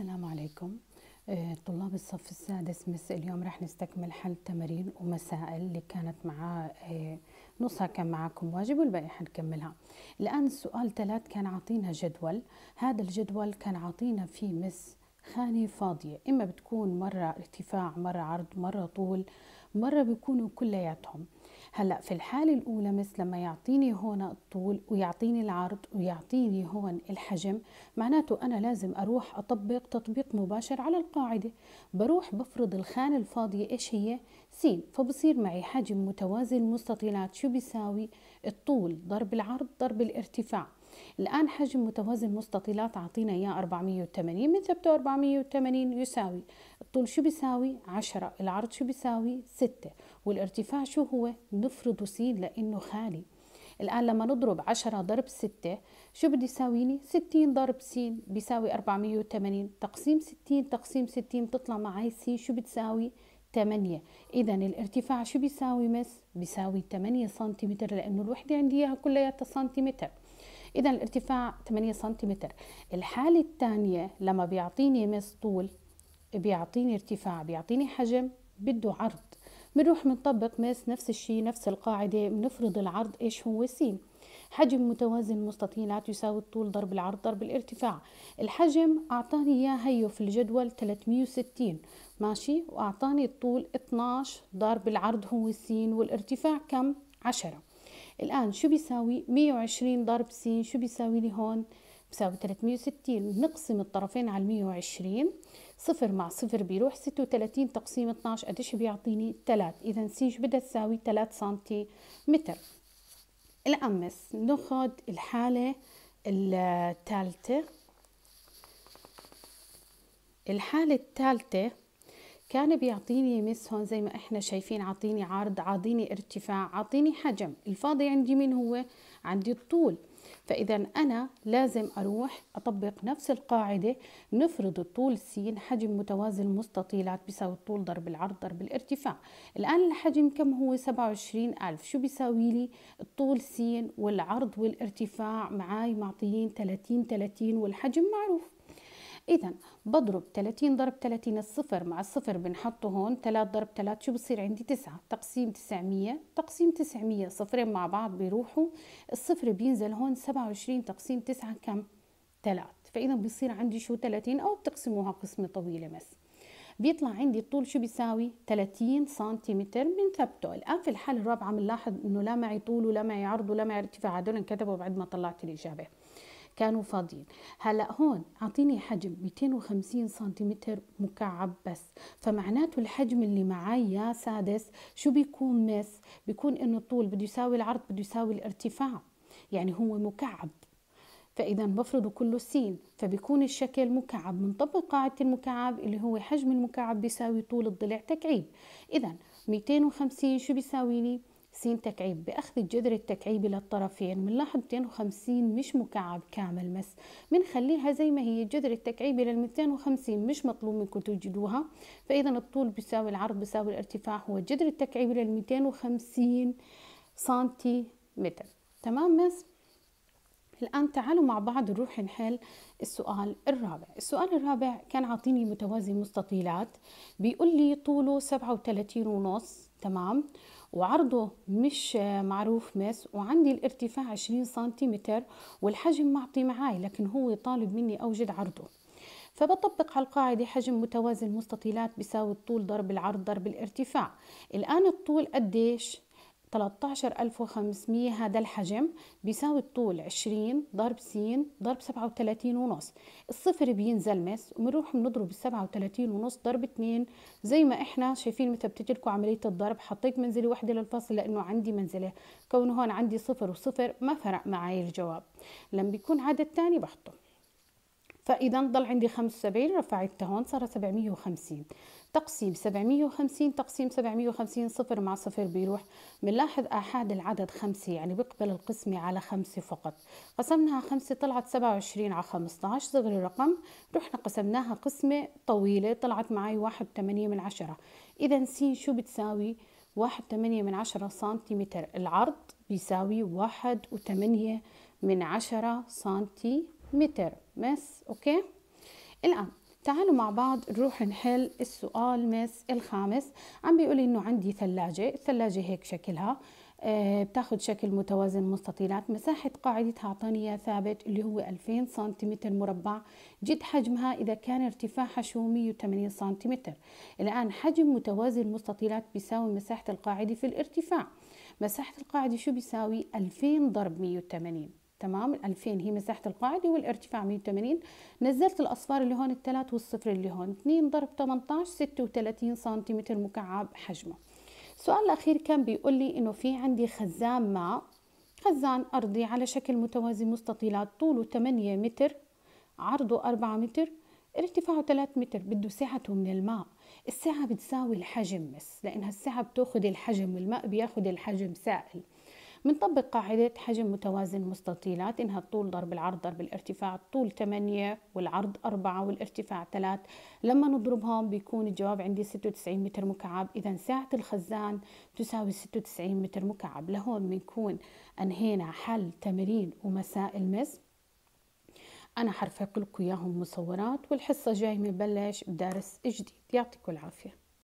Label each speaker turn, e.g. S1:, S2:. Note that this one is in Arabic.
S1: السلام عليكم آه، طلاب الصف السادس مس اليوم راح نستكمل حل تمارين ومسائل اللي كانت معاه نصها كان معاكم واجب والباقي حنكملها الآن السؤال ثلاث كان عاطينا جدول هذا الجدول كان عاطينا فيه مس خانة فاضية إما بتكون مرة ارتفاع مرة عرض مرة طول مرة بيكونوا كلياتهم هلا في الحاله الاولى مثل لما يعطيني هون الطول ويعطيني العرض ويعطيني هون الحجم معناته انا لازم اروح اطبق تطبيق مباشر على القاعده بروح بفرض الخانه الفاضيه ايش هي س فبصير معي حجم متوازي المستطيلات شو بيساوي الطول ضرب العرض ضرب الارتفاع الآن حجم متوازن مستطيلات عطينا إياه 480 ثبته 480 يساوي الطول شو بيساوي 10 العرض شو بيساوي 6 والارتفاع شو هو نفرض س لأنه خالي الآن لما نضرب 10 ضرب 6 شو بده يساويني 60 ضرب س بيساوي 480 تقسيم 60 تقسيم 60 تطلع معي س شو بتساوي 8 إذا الارتفاع شو بيساوي مس؟ بيساوي 8 سنتيمتر لأنه الوحدة عندي إياها كلياتها سنتيمتر إذا الارتفاع 8 سنتيمتر الحالة الثانية لما بيعطيني مس طول بيعطيني ارتفاع بيعطيني حجم بده عرض بنروح بنطبق مس نفس الشيء نفس القاعدة بنفرض العرض إيش هو سين حجم متوازن مستطيلات يساوي الطول ضرب العرض ضرب الارتفاع الحجم أعطاني إياه هيو في الجدول 360 ماشي وأعطاني الطول 12 ضرب العرض هو السين والارتفاع كم 10 الآن شو بيساوي 120 ضرب س شو بيساوي لي هون بيساوي 360 بنقسم الطرفين على 120 صفر مع صفر بيروح 36 تقسيم 12 قديش بيعطيني 3 إذا س شو بدها تساوي 3 سنتيمتر الأمس ناخذ الحالة الثالثة الحالة الثالثة كان بيعطيني مس هون زي ما احنا شايفين عطيني عرض عطيني ارتفاع عطيني حجم الفاضي عندي مين هو عندي الطول فإذا أنا لازم أروح أطبق نفس القاعدة نفرض الطول س حجم متوازن مستطيلات بيساوي الطول ضرب العرض ضرب الارتفاع الآن الحجم كم هو 27000 ألف شو بيساوي لي الطول س والعرض والارتفاع معاي معطيين 30 30 والحجم معروف اذا بضرب 30 ضرب 30 الصفر مع الصفر بنحطه هون 3 ضرب 3 شو بصير عندي 9 تقسيم 900 تقسيم 900 صفرين مع بعض بيروحوا الصفر بينزل هون 27 تقسيم 9 كم 3 فاذا بيصير عندي شو 30 او بتقسموها قسمه طويله بس بيطلع عندي الطول شو بيساوي 30 سنتيمتر من ثبته آه، الآن في الحالة الرابعة بنلاحظ إنه لا معي طول ولا معي عرض ولا معي ارتفاع هدول انكتبوا بعد ما طلعت الإجابة كانوا فاضيين هلا هون اعطيني حجم 250 سنتيمتر مكعب بس فمعناته الحجم اللي معي يا سادس شو بيكون مس بيكون انه الطول بده يساوي العرض بده يساوي الارتفاع يعني هو مكعب فإذا بفرضه كله سين فبيكون الشكل مكعب بنطبق قاعدة المكعب اللي هو حجم المكعب بيساوي طول الضلع تكعيب إذا 250 شو بيساوي لي؟ س تكعيب بأخذ الجذر التكعيبي للطرفين بنلاحظ 250 مش مكعب كامل مس بنخليها زي ما هي الجذر التكعيبي لل 250 مش مطلوب منكم توجدوها فإذا الطول بيساوي العرض بيساوي الارتفاع هو الجذر التكعيبي لل 250 سنتيمتر تمام مس الآن تعالوا مع بعض نروح نحل السؤال الرابع السؤال الرابع كان عاطيني متوازي مستطيلات بيقول لي طوله 37 ونص تمام وعرضه مش معروف مس وعندي الارتفاع 20 سنتيمتر والحجم معطي معاي لكن هو طالب مني أوجد عرضه فبطبق على القاعدة حجم متوازي المستطيلات بيساوي الطول ضرب العرض ضرب الارتفاع الآن الطول قديش 13500 هذا الحجم بيساوي الطول 20 ضرب س ضرب 37 ونص الصفر بينزل مس وبنروح بنضرب ال 37 ونص ضرب 2 زي ما احنا شايفين مثبتت لكم عمليه الضرب حطيت منزله واحده للفصل لانه عندي منزله كونه هون عندي صفر وصفر ما فرق معي الجواب لما بيكون عدد ثاني بحطه فاذا ضل عندي 75 رفعتها هون صارت 750 تقسيم 750 تقسيم 750 صفر مع صفر بيروح بنلاحظ احاد العدد خمسة يعني بيقبل القسمة على خمسة فقط قسمناها خمسة طلعت 27 على 15 صغر الرقم رحنا قسمناها قسمة طويلة طلعت معي واحد 1.8 من عشرة اذا س شو بتساوي واحد 1.8 من عشرة سنتيمتر العرض بيساوي واحد 1.8 من عشرة سنتيمتر متر مس اوكي الان تعالوا مع بعض نروح نحل السؤال مس الخامس عم بيقول انه عندي ثلاجه الثلاجه هيك شكلها آه، بتاخد شكل متوازن مستطيلات مساحة قاعدتها عطانية ثابت اللي هو 2000 سنتيمتر مربع جد حجمها إذا كان ارتفاعها شو 180 سنتيمتر الآن حجم متوازن مستطيلات بيساوي مساحة القاعدة في الارتفاع مساحة القاعدة شو بيساوي 2000 ضرب 180 تمام ال 2000 هي مساحه القاعده والارتفاع 180 نزلت الاصفار اللي هون الثلاث والصفر اللي هون 2 ضرب 18 36 سنتيمتر مكعب حجمه السؤال الاخير كان بيقول لي انه في عندي خزان ماء خزان ارضي على شكل متوازي مستطيلات طوله 8 متر عرضه 4 متر ارتفاعه 3 متر بده سعته من الماء السعة بتساوي الحجم بس لأنها السعة بتاخد الحجم والماء بياخد الحجم سائل بنطبق قاعدة حجم متوازن مستطيلات إنها الطول ضرب العرض ضرب الارتفاع الطول 8 والعرض 4 والارتفاع 3 لما نضربهم بيكون الجواب عندي 96 متر مكعب إذا ساعة الخزان تساوي 96 متر مكعب لهون بنكون أنهينا حل تمرين ومساء المس أنا حرفق لكم إياهم مصورات والحصة جاي بنبلش بدرس جديد يعطيكم العافية